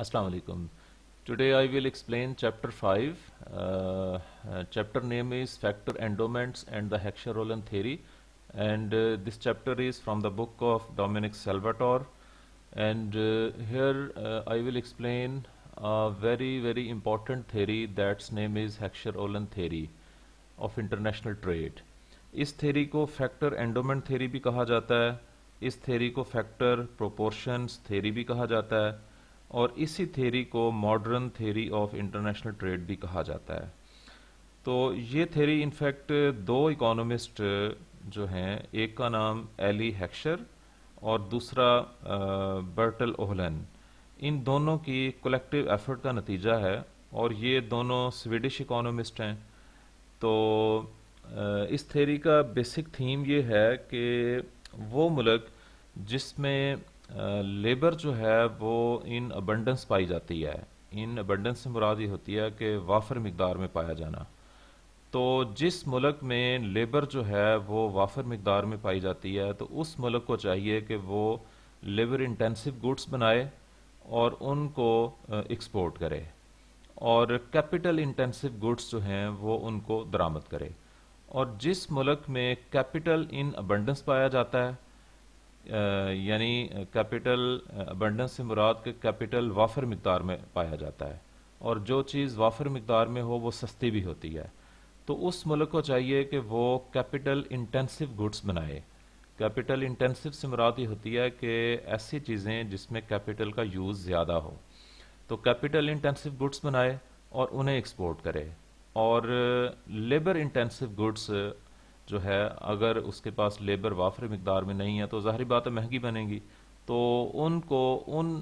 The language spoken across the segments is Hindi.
अस्सलाम वालेकुम Today I will explain chapter 5. Uh, uh, chapter name is Factor Endowments and the Heckscher-Rollin Theory. And uh, this chapter is from the book of Dominic Salvatore. And here I will explain a very, very important theory that's name is Heckscher-Rollin Theory of International Trade. इस थेरी को फैक्टर एंडोमेंट थेरी भी कहा जाता है इस थेरी को फैक्टर प्रोपोर्शंस थेरी भी कहा जाता है और इसी थेरी को modern theory of international trade भी कहा जाता है तो ये थेरी इनफैक्ट दो इकोनॉमिस्ट जो हैं एक का नाम एली हैक्शर और दूसरा बर्टल ओहलन इन दोनों की कलेक्टिव एफर्ट का नतीजा है और ये दोनों स्वीडिश इकोनॉमिस्ट हैं तो इस थेरी का बेसिक थीम ये है कि वो मुल्क जिसमें लेबर जो है वो इन अबंडेंस पाई जाती है इन अबंडेंस से मुराद ये होती है कि वाफर मकदार में पाया जाना तो जिस मुल्क में लेबर जो है वो वाफर मकदार में पाई जाती है तो उस मुल्क को चाहिए कि वो लेबर इंटेंसिव गुड्स बनाए और उनको एक्सपोर्ट करे और कैपिटल इंटेंसिव गुड्स जो हैं वो उनको दरामद करे और जिस मुल्क में कैपिटल इन अबंडेंस पाया जाता है यानी कैपिटल अबंडेंस से मुराद के कैपिटल वाफर मकदार में पाया जाता है और जो चीज़ वाफर मकदार में हो वो सस्ती भी होती है तो उस मुल्क को चाहिए कि वो कैपिटल इंटेंसिव गुड्स बनाए कैपिटल इंटेंसिव से मुराद ये होती है कि ऐसी चीज़ें जिसमें कैपिटल का यूज़ ज़्यादा हो तो कैपिटल इंटेंसिव गुड्स बनाए और उन्हें एक्सपोर्ट करे और लेबर इंटेंसिव गुड्स जो है अगर उसके पास लेबर वाफर मकदार में नहीं है तो ज़ाहरी बात है महंगी बनेगी तो उनको उन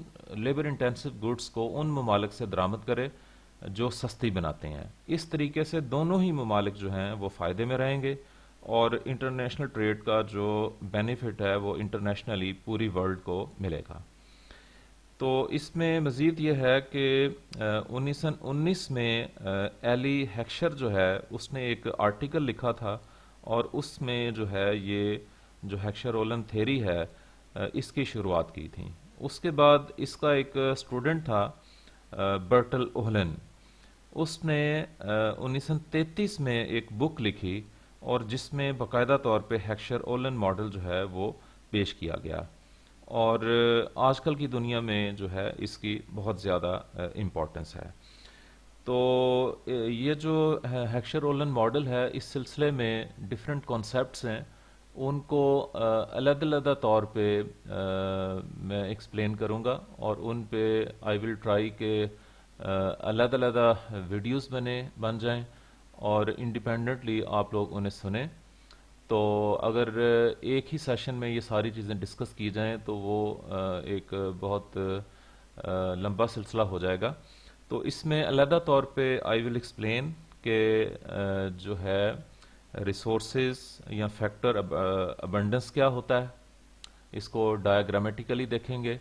लेबर इंटेंसिव गुड्स को उन ममालिक से दरामद करे जो सस्ती बनाते हैं इस तरीके से दोनों ही ममालिक जो हैं वो फ़ायदे में रहेंगे और इंटरनेशनल ट्रेड का जो बेनिफिट है वो इंटरनेशनली पूरी वर्ल्ड को मिलेगा तो इसमें मज़ीद ये है कि उन्नीस में एली हैक्शर जो है उसने एक आर्टिकल लिखा था और उसमें जो है ये जो हैक्शरोलन थेरी है इसकी शुरुआत की थी उसके बाद इसका एक स्टूडेंट था बर्टल ओहलन उसने उन्नीस में एक बुक लिखी और जिसमें बाकायदा तौर पे हैक्शर ओलन मॉडल जो है वो पेश किया गया और आजकल की दुनिया में जो है इसकी बहुत ज़्यादा इम्पोर्टेंस है तो ये जो हैक्शर ओलन मॉडल है इस सिलसिले में डिफरेंट कॉन्सेप्ट्स हैं उनको अलग अलग तौर पे मैं एक्सप्लेन करूँगा और उन पे आई विल ट्राई के अलग अलग वीडियोस बने बन जाएं और इंडिपेंडेंटली आप लोग उन्हें सुने तो अगर एक ही सेशन में ये सारी चीज़ें डिस्कस की जाएं तो वो एक बहुत लंबा सिलसिला हो जाएगा तो इसमें अलहदा तौर पे आई विल एक्सप्लेन के जो है रिसोर्सेज या फैक्टर अबंडस अबंडेंस क्या होता है इसको डायग्रामेटिकली देखेंगे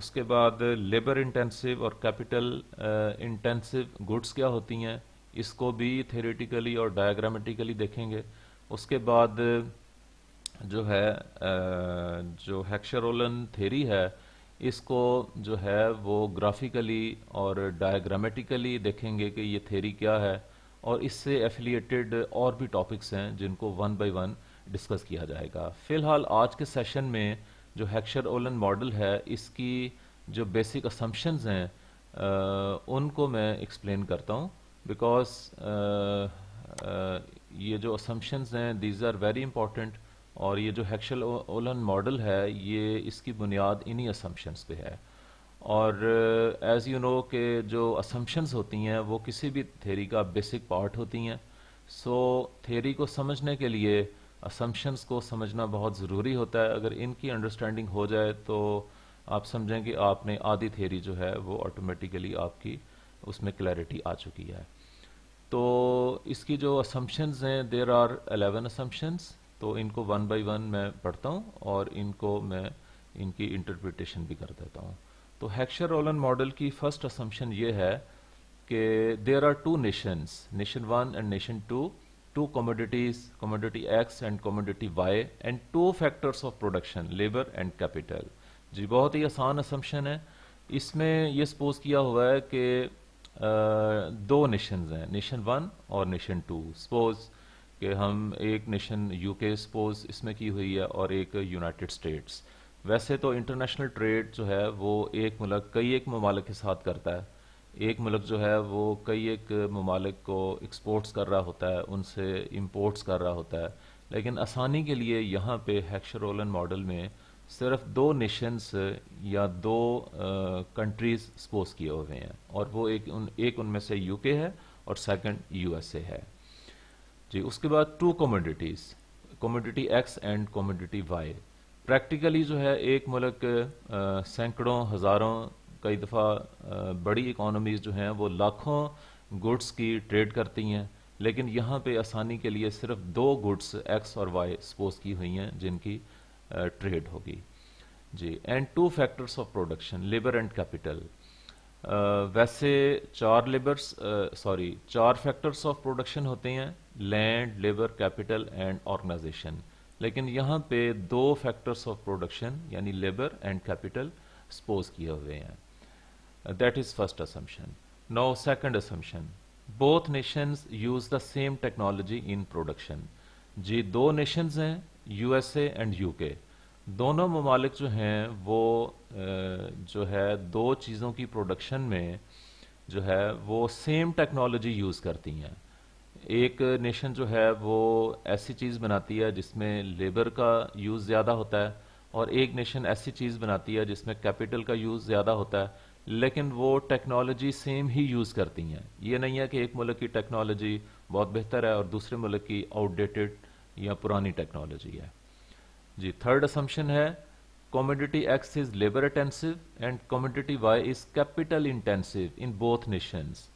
उसके बाद लेबर इंटेंसिव और कैपिटल इंटेंसिव गुड्स क्या होती हैं इसको भी थेरेटिकली और डायग्रामेटिकली देखेंगे उसके बाद जो है जो हैक्शरोलन थेरी है इसको जो है वो ग्राफिकली और डायग्रामेटिकली देखेंगे कि ये थेरी क्या है और इससे एफिलिएटेड और भी टॉपिक्स हैं जिनको वन बाय वन डिस्कस किया जाएगा फ़िलहाल आज के सेशन में जो हैक्शर ओलन मॉडल है इसकी जो बेसिक असम्पशंस हैं आ, उनको मैं एक्सप्लेन करता हूँ बिकॉज ये जो असम्पन्स हैं दीज आर वेरी इंपॉर्टेंट और ये जो हैक्शल ओलन मॉडल है ये इसकी बुनियाद इन्हीं असम्पशंस पे है और एज़ यू नो के जो असम्पशंस होती हैं वो किसी भी थेरी का बेसिक पार्ट होती हैं सो so, थेरी को समझने के लिए असम्पशंस को समझना बहुत ज़रूरी होता है अगर इनकी अंडरस्टैंडिंग हो जाए तो आप समझें कि आपने आधी थेरी जो है वो ऑटोमेटिकली आपकी उसमें क्लैरिटी आ चुकी है तो इसकी जो असम्पशंस हैं देर आर एलेवन असम्पशंस तो इनको वन बाय वन मैं पढ़ता हूँ और इनको मैं इनकी इंटरप्रिटेशन भी कर देता हूँ तो हैक्शर रोलन मॉडल की फर्स्ट असम्पशन ये है कि there are two nations nation one and nation two two commodities commodity X and commodity Y and two factors of production labour and capital जी बहुत ही आसान असम्पशन है इसमें यह सपोज किया हुआ है कि दो नेशंस हैं नेशन वन और नेशन टू सपोज़ कि हम एक नेशन यूके सपोज इसमें की हुई है और एक यूनाइटेड स्टेट्स वैसे तो इंटरनेशनल ट्रेड जो है वो एक मुल्क कई एक ममालिक के साथ करता है एक मुल्क जो है वो कई एक ममालिक को एक्सपोर्ट्स कर रहा होता है उनसे इम्पोर्ट्स कर रहा होता है लेकिन आसानी के लिए यहाँ पे हैक्शरोलन मॉडल में सिर्फ दो नेशंस या दो कंट्रीज सपोज किए हुए हैं और वो एक उन एक उनमें से यूके है और सेकंड यूएसए है जी उसके बाद two commodities commodity X and commodity Y practically जो है एक मुल्क सैकड़ों हज़ारों कई दफ़ा बड़ी इकोनॉमीज जो हैं वो लाखों गुड्स की ट्रेड करती हैं लेकिन यहाँ पे आसानी के लिए सिर्फ दो गुड्स एक्स और वाई सपोज की हुई हैं जिनकी ट्रेड होगी जी and two factors of production labour and capital वैसे चार लेबर्स सॉरी चार फैक्टर्स ऑफ प्रोडक्शन होते हैं land labour capital and organisation लेकिन यहाँ पे दो फैक्टर्स ऑफ प्रोडक्शन यानी लेबर एंड कैपिटल सपोज किए हुए हैं that is first assumption now second assumption both nations use the same technology in production जी दो नेशंस हैं यूएसए एंड यूके दोनों ममालिक जो हैं वो जो है दो चीज़ों की प्रोडक्शन में जो है वो सेम टेक्नोलॉजी यूज़ करती हैं एक नेशन जो है वो ऐसी चीज़ बनाती है जिसमें लेबर का यूज़ ज़्यादा होता है और एक नेशन ऐसी चीज़ बनाती है जिसमें कैपिटल का यूज़ ज़्यादा होता है लेकिन वो टेक्नोलॉजी सेम ही यूज़ करती हैं ये नहीं है कि एक मुल्क की टेक्नोलॉजी बहुत बेहतर है और दूसरे मुल्क की आउटडेटेड या पुरानी टेक्नोलॉजी है जी थर्ड असम्पन है commodity X is labour intensive and commodity Y is capital intensive in both nations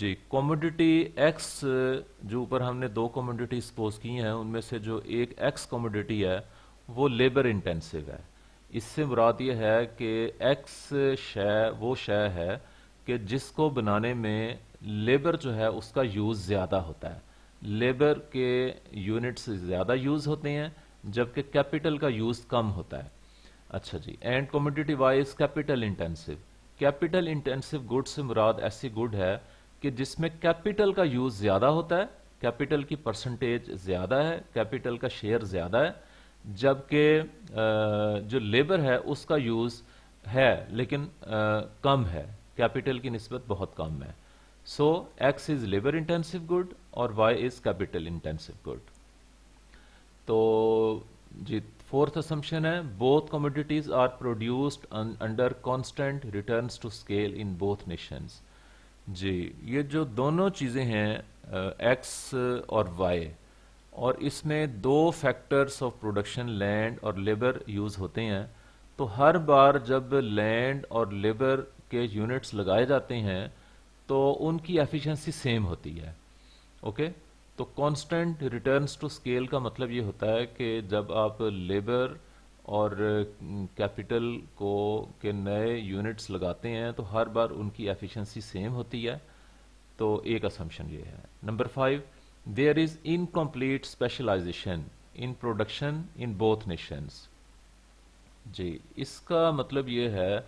जी कॉमोडिटी एक्स जो ऊपर हमने दो कॉमोडिटी सपोज की हैं उनमें से जो एक एक्स कॉमोडिटी है वो लेबर इंटेंसिव है इससे मुराद ये है कि एक्स शय वो शय है कि जिसको बनाने में लेबर जो है उसका यूज़ ज़्यादा होता है लेबर के यूनिट्स ज़्यादा यूज़ होते हैं जबकि कैपिटल का यूज कम होता है अच्छा जी and commodity Y is capital intensive capital intensive good से मुराद ऐसी गुड है कि जिसमें कैपिटल का यूज ज़्यादा होता है कैपिटल की परसेंटेज ज़्यादा है कैपिटल का शेयर ज़्यादा है जबकि जो लेबर है उसका यूज़ है लेकिन कम है कैपिटल की नस्बत बहुत कम है so X is labour intensive good और Y is capital intensive good तो जी फोर्थ असम्पशन है both commodities are produced under constant returns to scale in both nations जी ये जो दोनों चीज़ें हैं एक्स और वाई और इसमें दो फैक्टर्स ऑफ प्रोडक्शन लैंड और लेबर यूज़ होते हैं तो हर बार जब लैंड और लेबर के यूनिट्स लगाए जाते हैं तो उनकी एफिशिएंसी सेम होती है ओके okay? तो कांस्टेंट रिटर्न्स टू स्केल का मतलब ये होता है कि जब आप लेबर और कैपिटल को के नए यूनिट्स लगाते हैं तो हर बार उनकी एफिशिएंसी सेम होती है तो एक असम्पन ये है number five there is incomplete specialisation in production in both nations जी इसका मतलब ये है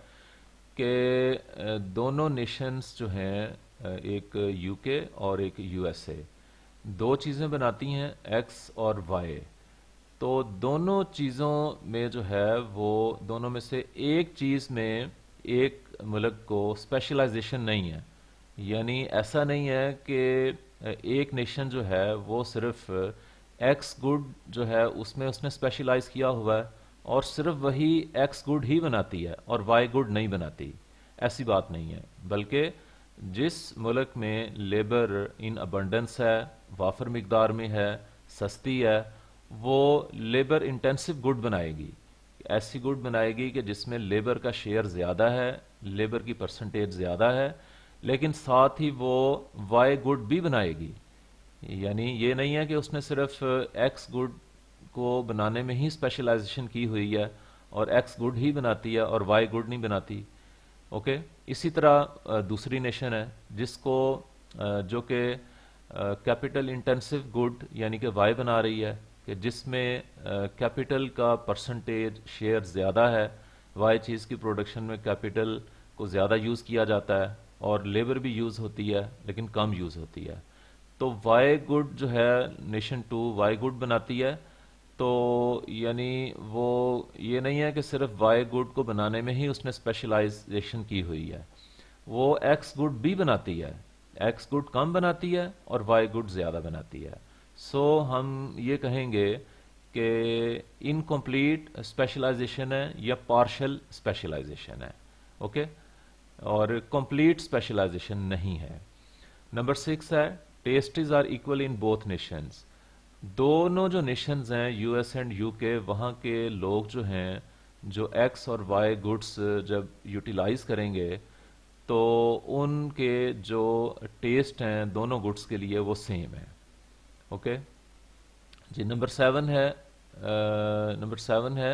कि दोनों नेशंस जो हैं एक यूके और एक यूएसए दो चीज़ें बनाती हैं एक्स और वाई तो दोनों चीज़ों में जो है वो दोनों में से एक चीज़ में एक मुल्क को स्पेशलाइजेशन नहीं है यानी ऐसा नहीं है कि एक नेशन जो है वो सिर्फ एक्स गुड जो है उसमें उसने स्पेशलाइज किया हुआ है और सिर्फ वही एक्स गुड ही बनाती है और वाई गुड नहीं बनाती ऐसी बात नहीं है बल्कि जिस मुल्क में लेबर इन अबंडेंस है वाफर मकदार में है सस्ती है वो लेबर इंटेंसिव गुड बनाएगी ऐसी गुड बनाएगी कि जिसमें लेबर का शेयर ज़्यादा है लेबर की परसेंटेज ज़्यादा है लेकिन साथ ही वो वाई गुड भी बनाएगी यानी ये नहीं है कि उसने सिर्फ एक्स गुड को बनाने में ही स्पेशलाइजेशन की हुई है और एक्स गुड ही बनाती है और वाई गुड नहीं बनाती ओके इसी तरह दूसरी नेशन है जिसको जो कि कैपिटल इंटेंसिव गुड यानी कि वाई बना रही है कि जिसमें कैपिटल का परसेंटेज शेयर ज़्यादा है वाई चीज़ की प्रोडक्शन में कैपिटल को ज़्यादा यूज़ किया जाता है और लेबर भी यूज़ होती है लेकिन कम यूज़ होती है तो वाई गुड जो है नेशन टू वाई गुड बनाती है तो यानी वो ये नहीं है कि सिर्फ वाई गुड को बनाने में ही उसने स्पेशलाइजेशन की हुई है वो एक्स गुड भी बनाती है एक्स गुड कम बनाती है और वाई गुड ज़्यादा बनाती है सो so, हम ये कहेंगे कि इनकम्प्लीट स्पेशलाइजेशन है या पार्शल स्पेशलाइजेशन है ओके okay? और कंप्लीट स्पेशलाइजेशन नहीं है नंबर सिक्स है tastes are equal in both nations दोनों जो नेशंस हैं यूएस एंड यूके वहाँ के लोग जो हैं जो एक्स और वाई गुड्स जब यूटिलाइज करेंगे तो उनके जो टेस्ट हैं दोनों गुड्स के लिए वो सेम है ओके जी नंबर सेवन है नंबर सेवन है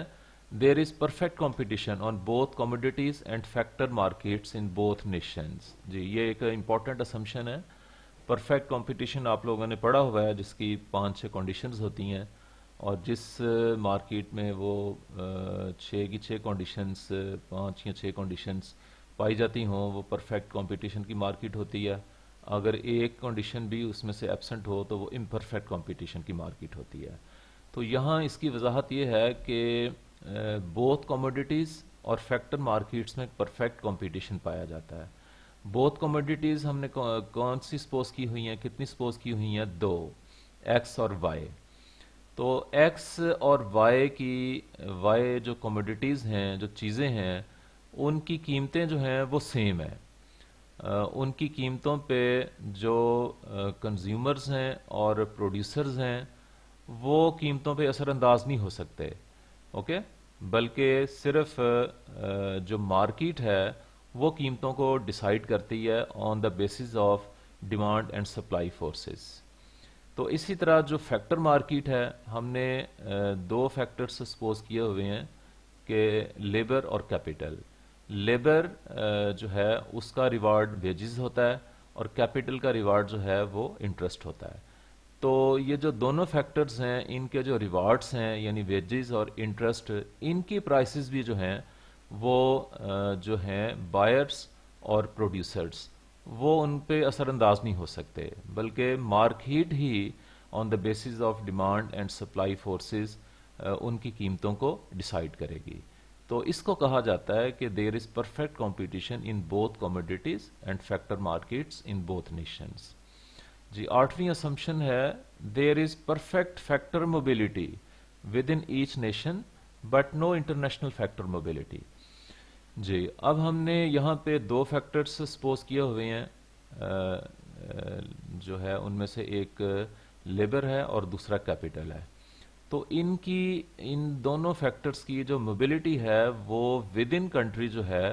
there is perfect competition on both commodities and factor markets in both nations जी ये एक इम्पॉर्टेंट असम्पन है परफेक्ट कॉम्पिटिशन आप लोगों ने पढ़ा हुआ है जिसकी पांच छः कॉन्डिशन होती हैं और जिस मार्केट में वो छः की छः कंडीशंस पांच या छः कंडीशंस पाई जाती हों वो परफेक्ट कंपटीशन की मार्केट होती है अगर एक कंडीशन भी उसमें से एबसेंट हो तो वो इम्परफेक्ट कंपटीशन की मार्केट होती है तो यहाँ इसकी वजाहत ये है कि बोथ कमोडिटीज़ और फैक्टर मार्केट्स में परफेक्ट कंपटीशन पाया जाता है बोथ कमोडिटीज़ हमने कौन सी सपोज की हुई हैं कितनी सपोज की हुई हैं दो एक्स और वाई तो एक्स और वाई की वाई जो कमोडिटीज़ हैं जो चीज़ें हैं उनकी कीमतें जो हैं वो सेम है आ, उनकी कीमतों पे जो कंज्यूमर्स हैं और प्रोड्यूसर्स हैं वो कीमतों पे असरअंदाज नहीं हो सकते ओके बल्कि सिर्फ जो मार्केट है वो कीमतों को डिसाइड करती है on the basis of demand and supply forces तो इसी तरह जो फैक्टर मार्केट है हमने दो फैक्टर्स सपोज किए हुए हैं कि लेबर और कैपिटल लेबर जो है उसका रिवार्ड वेजेस होता है और कैपिटल का रिवार्ड जो है वो इंटरेस्ट होता है तो ये जो दोनों फैक्टर्स हैं इनके जो रिवार्ड्स हैं यानी वेजेस और इंटरेस्ट इनकी प्राइसेस भी जो हैं वो जो हैं बायर्स और प्रोड्यूसर्स वो उन पर असरअंदाज नहीं हो सकते बल्कि मार्किट ही on the basis of demand and supply forces उनकी कीमतों को डिसाइड करेगी तो इसको कहा जाता है कि there is perfect competition in both commodities and factor markets in both nations जी आठवीं असम्पन है there is perfect factor mobility within each nation but no international factor mobility जी अब हमने यहाँ पे दो फैक्टर्स सपोज किए हुए हैं जो है उनमें से एक लेबर है और दूसरा कैपिटल है तो इनकी इन दोनों फैक्टर्स की जो मोबिलिटी है वो विद इन कंट्री जो है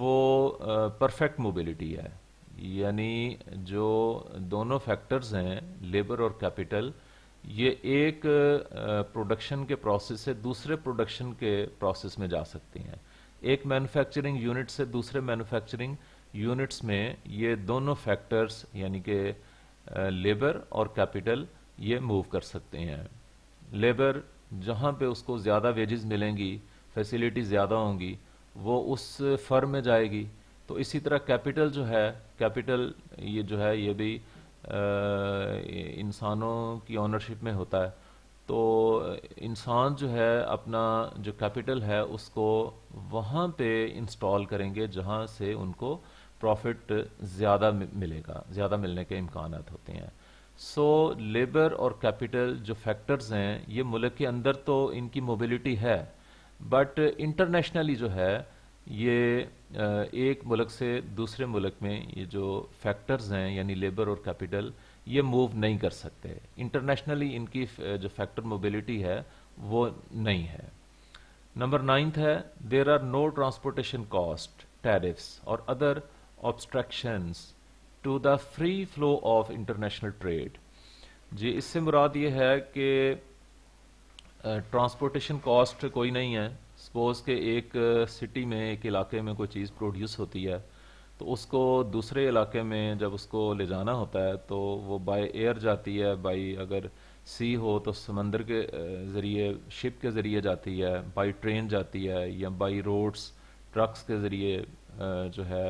वो परफेक्ट मोबिलिटी है यानी जो दोनों फैक्टर्स हैं लेबर और कैपिटल ये एक प्रोडक्शन के प्रोसेस से दूसरे प्रोडक्शन के प्रोसेस में जा सकती हैं एक मैन्युफैक्चरिंग यूनिट से दूसरे मैन्युफैक्चरिंग यूनिट्स में ये दोनों फैक्टर्स यानी कि लेबर और कैपिटल ये मूव कर सकते हैं लेबर जहाँ पे उसको ज़्यादा वेजेस मिलेंगी फैसिलिटी ज़्यादा होंगी वो उस फर्म में जाएगी तो इसी तरह कैपिटल जो है कैपिटल ये जो है ये भी इंसानों की ऑनरशिप में होता है तो इंसान जो है अपना जो कैपिटल है उसको वहाँ पे इंस्टॉल करेंगे जहाँ से उनको प्रॉफिट ज़्यादा मिलेगा ज़्यादा मिलने के इम्कान होते हैं सो लेबर और कैपिटल जो फैक्टर्स हैं ये मुल्क के अंदर तो इनकी मोबिलिटी है बट इंटरनेशनली जो है ये एक मुल्क से दूसरे मुल्क में ये जो फैक्टर्स हैं यानी लेबर और कैपिटल ये मूव नहीं कर सकते इंटरनेशनली इनकी जो फैक्टर मोबिलिटी है वो नहीं है नंबर नाइन्थ है there are no transportation cost tariffs और other obstructions to the free flow of international trade जी इससे मुराद ये है कि ट्रांसपोर्टेशन कॉस्ट कोई नहीं है सपोज के एक सिटी में एक इलाके में कोई चीज़ प्रोड्यूस होती है तो उसको दूसरे इलाके में जब उसको ले जाना होता है तो वो बाय एयर जाती है बाई अगर सी हो तो समंदर के ज़रिए शिप के ज़रिए जाती है बाई ट्रेन जाती है या बाई रोड्स ट्रक्स के ज़रिए जो है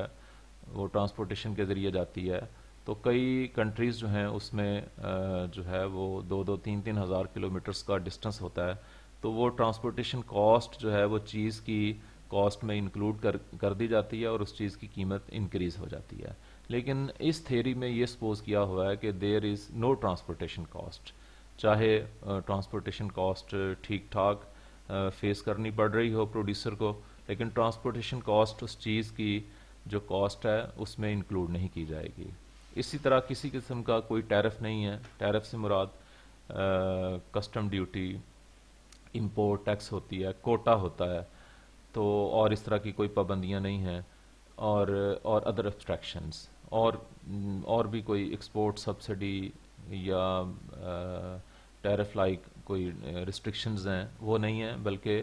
वो ट्रांसपोर्टेशन के ज़रिए जाती है तो कई कंट्रीज़ जो हैं उसमें जो है वो दो दो तीन तीन हज़ार किलोमीटर्स का डिस्टेंस होता है तो वो ट्रांसपोर्टेशन कॉस्ट जो है वो चीज़ की कॉस्ट में इंक्लूड कर कर दी जाती है और उस चीज़ की कीमत इंक्रीज़ हो जाती है लेकिन इस थेरी में ये सपोज किया हुआ है कि there is no transportation cost चाहे ट्रांसपोर्टेशन कॉस्ट ठीक ठाक फेस करनी पड़ रही हो प्रोड्यूसर को लेकिन ट्रांसपोर्टेशन कॉस्ट उस चीज़ की जो कॉस्ट है उसमें इंक्लूड नहीं की जाएगी इसी तरह किसी किस्म का कोई टैरफ नहीं है टैरफ से मुराद कस्टम ड्यूटी इंपोर्ट टैक्स होती है कोटा होता है तो और इस तरह की कोई पाबंदियाँ नहीं हैं और और अदर एब्सट्रैक्शन और और भी कोई एक्सपोर्ट सब्सिडी या टैरफ लाइक कोई रिस्ट्रिक्शंस हैं वो नहीं हैं बल्कि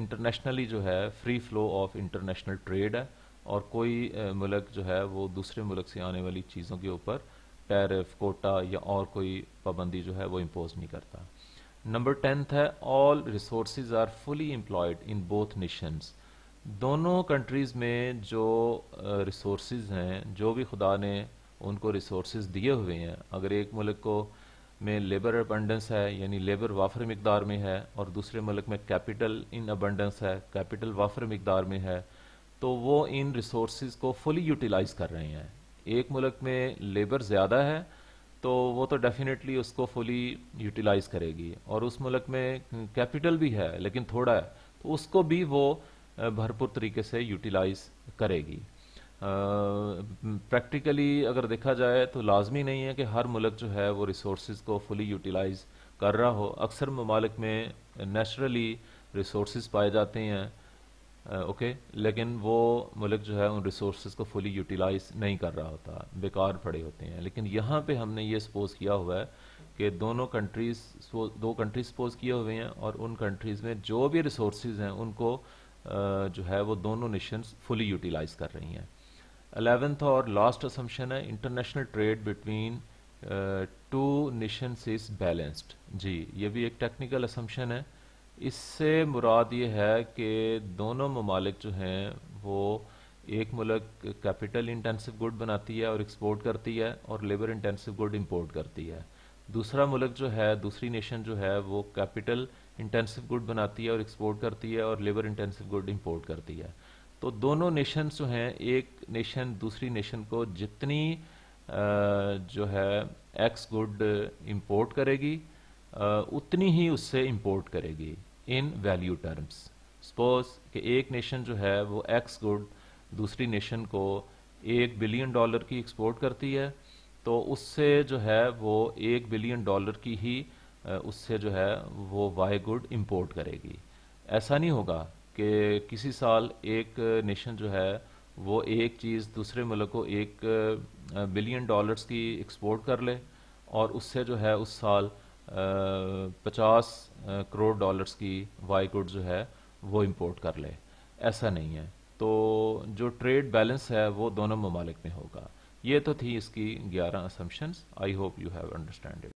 इंटरनेशनली जो है free flow of international trade है और कोई मुल्क जो है वो दूसरे मुल्क से आने वाली चीज़ों के ऊपर टैरिफ कोटा या और कोई पाबंदी जो है वो इम्पोज नहीं करता नंबर टेंथ है all resource are fully employed in both nations दोनों कंट्रीज़ में जो रिसोर्स हैं जो भी खुदा ने उनको रिसोर्स दिए हुए हैं अगर एक मुल्क को में लेबर अबंडेंस है यानी लेबर वाफर मकदार में है और दूसरे मुल्क में कैपिटल इन अबंडेंस है कैपिटल वाफर मकदार में है तो वो इन रिसोर्स को फुली यूटिलाइज कर रहे हैं एक मुल्क में लेबर ज़्यादा है तो वो तो डेफिनेटली उसको फुली यूटिलाइज करेगी और उस मुल्क में कैपिटल भी है लेकिन थोड़ा है तो उसको भी वो भरपूर तरीके से यूटिलाइज करेगी प्रैक्टिकली अगर देखा जाए तो लाजमी नहीं है कि हर मुल्क जो है वो रिसोर्स को फुली यूटिलाइज कर रहा हो अक्सर ममालिक में नेचुरली रिसोर्स पाए जाते हैं ओके लेकिन वो मुल्क जो है उन रिसोर्स को फुली यूटिलाइज नहीं कर रहा होता बेकार पड़े होते हैं लेकिन यहाँ पे हमने ये सपोज किया हुआ है कि दोनों कंट्रीज दो कंट्रीज सपोज किए हुए हैं और उन कंट्रीज़ में जो भी रिसोर्स हैं उनको जो है वो दोनों नेशंस फुली यूटिलाइज कर रही हैं अलेवेंथ और लास्ट असम्पशन है international trade between two nations is balanced जी ये भी एक टेक्निकल असम्पशन है इससे मुराद ये है कि दोनों ममालिक जो हैं वो एक मुल्क कैपिटल इंटेंसिव गुड बनाती है और एक्सपोर्ट करती है और लेबर इंटेंसिव गुड इंपोर्ट करती है दूसरा मुल्क जो है दूसरी नेशन जो है वो कैपिटल इंटेंसिव गुड बनाती है और एक्सपोर्ट करती है और लेबर इंटेंसिव गुड इंपोर्ट करती है तो दोनों नेशन जो हैं एक नेशन दूसरी नेशन को जितनी जो है एक्स गुड इम्पोर्ट करेगी उतनी ही उससे इम्पोर्ट करेगी इन वैल्यू टर्म्स सपोज कि एक नेशन जो है वो एक्स गुड दूसरी नेशन को एक बिलियन डॉलर की एक्सपोर्ट करती है तो उससे जो है वो एक बिलियन डॉलर की ही उससे जो है वो वाई गुड इम्पोर्ट करेगी ऐसा नहीं होगा कि किसी साल एक नेशन जो है वो एक चीज़ दूसरे मुल्क को एक बिलियन डॉलर्स की एक्सपोर्ट कर ले और उससे जो है उस साल पचास करोड़ डॉलर्स की वाई गुड जो है वो इम्पोर्ट कर ले ऐसा नहीं है तो जो ट्रेड बैलेंस है वो दोनों ममालिक में होगा ये तो थी इसकी ग्यारह assumptions I hope you have understand